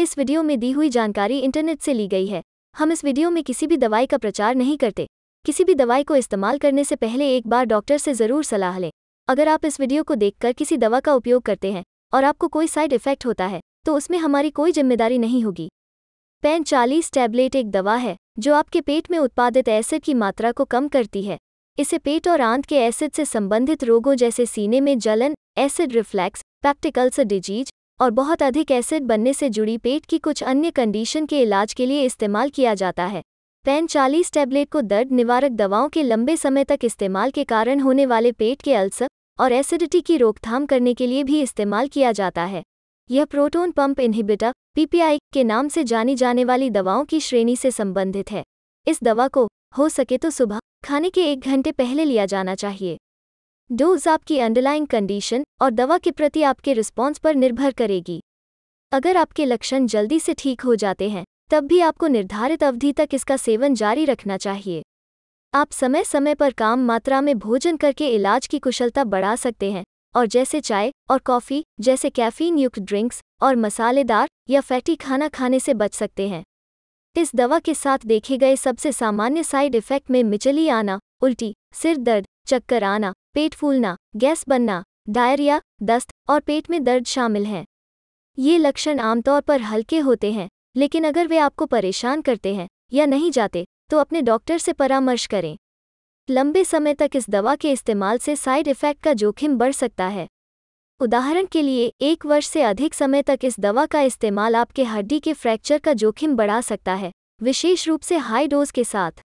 इस वीडियो में दी हुई जानकारी इंटरनेट से ली गई है हम इस वीडियो में किसी भी दवाई का प्रचार नहीं करते किसी भी दवाई को इस्तेमाल करने से पहले एक बार डॉक्टर से ज़रूर सलाह लें अगर आप इस वीडियो को देखकर किसी दवा का उपयोग करते हैं और आपको कोई साइड इफ़ेक्ट होता है तो उसमें हमारी कोई जिम्मेदारी नहीं होगी पैन चालीस टैबलेट एक दवा है जो आपके पेट में उत्पादित एसिड की मात्रा को कम करती है इसे पेट और आंत के एसिड से संबंधित रोगों जैसे सीने में जलन एसिड रिफ्लैक्स पैप्टिकल्सर डिजीज और बहुत अधिक एसिड बनने से जुड़ी पेट की कुछ अन्य कंडीशन के इलाज के लिए इस्तेमाल किया जाता है पैन चालीस टैबलेट को दर्द निवारक दवाओं के लंबे समय तक इस्तेमाल के कारण होने वाले पेट के अल्सर और एसिडिटी की रोकथाम करने के लिए भी इस्तेमाल किया जाता है यह प्रोटोन पंप इन्हिबिटर पीपीआई के नाम से जानी जाने वाली दवाओं की श्रेणी से संबंधित है इस दवा को हो सके तो सुबह खाने के एक घंटे पहले लिया जाना चाहिए डोज आपकी अंडरलाइंग कंडीशन और दवा के प्रति आपके रिस्पॉन्स पर निर्भर करेगी अगर आपके लक्षण जल्दी से ठीक हो जाते हैं तब भी आपको निर्धारित अवधि तक इसका सेवन जारी रखना चाहिए आप समय समय पर काम मात्रा में भोजन करके इलाज की कुशलता बढ़ा सकते हैं और जैसे चाय और कॉफ़ी जैसे कैफीन युक्त ड्रिंक्स और मसालेदार या फैटी खाना खाने से बच सकते हैं इस दवा के साथ देखे गए सबसे सामान्य साइड इफेक्ट में मिचली आना उल्टी सिर दर्द चक्कर आना पेट फूलना गैस बनना डायरिया दस्त और पेट में दर्द शामिल हैं ये लक्षण आमतौर पर हल्के होते हैं लेकिन अगर वे आपको परेशान करते हैं या नहीं जाते तो अपने डॉक्टर से परामर्श करें लंबे समय तक इस दवा के इस्तेमाल से साइड इफ़ेक्ट का जोखिम बढ़ सकता है उदाहरण के लिए एक वर्ष से अधिक समय तक इस दवा का इस्तेमाल आपके हड्डी के फ्रैक्चर का जोखिम बढ़ा सकता है विशेष रूप से हाई डोज के साथ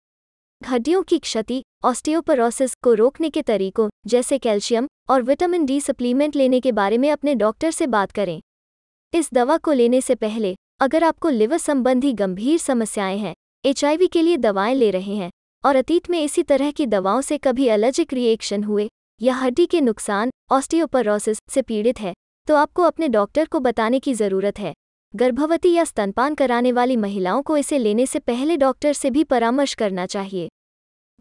हड्डियों की क्षति ऑस्टियोपरोसिस को रोकने के तरीकों जैसे कैल्शियम और विटामिन डी सप्लीमेंट लेने के बारे में अपने डॉक्टर से बात करें इस दवा को लेने से पहले अगर आपको लिवर संबंधी गंभीर समस्याएं हैं एच के लिए दवाएं ले रहे हैं और अतीत में इसी तरह की दवाओं से कभी एलर्जिक रिएक्शन हुए या हड्डी के नुकसान ऑस्टियोपरोसिस से पीड़ित है तो आपको अपने डॉक्टर को बताने की ज़रूरत है गर्भवती या स्तनपान कराने वाली महिलाओं को इसे लेने से पहले डॉक्टर से भी परामर्श करना चाहिए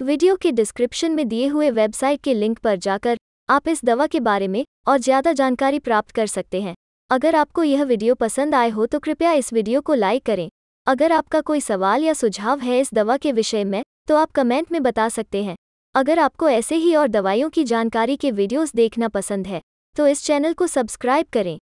वीडियो के डिस्क्रिप्शन में दिए हुए वेबसाइट के लिंक पर जाकर आप इस दवा के बारे में और ज़्यादा जानकारी प्राप्त कर सकते हैं अगर आपको यह वीडियो पसंद आए हो तो कृपया इस वीडियो को लाइक करें अगर आपका कोई सवाल या सुझाव है इस दवा के विषय में तो आप कमेंट में बता सकते हैं अगर आपको ऐसे ही और दवाइयों की जानकारी के वीडियोस देखना पसंद है तो इस चैनल को सब्सक्राइब करें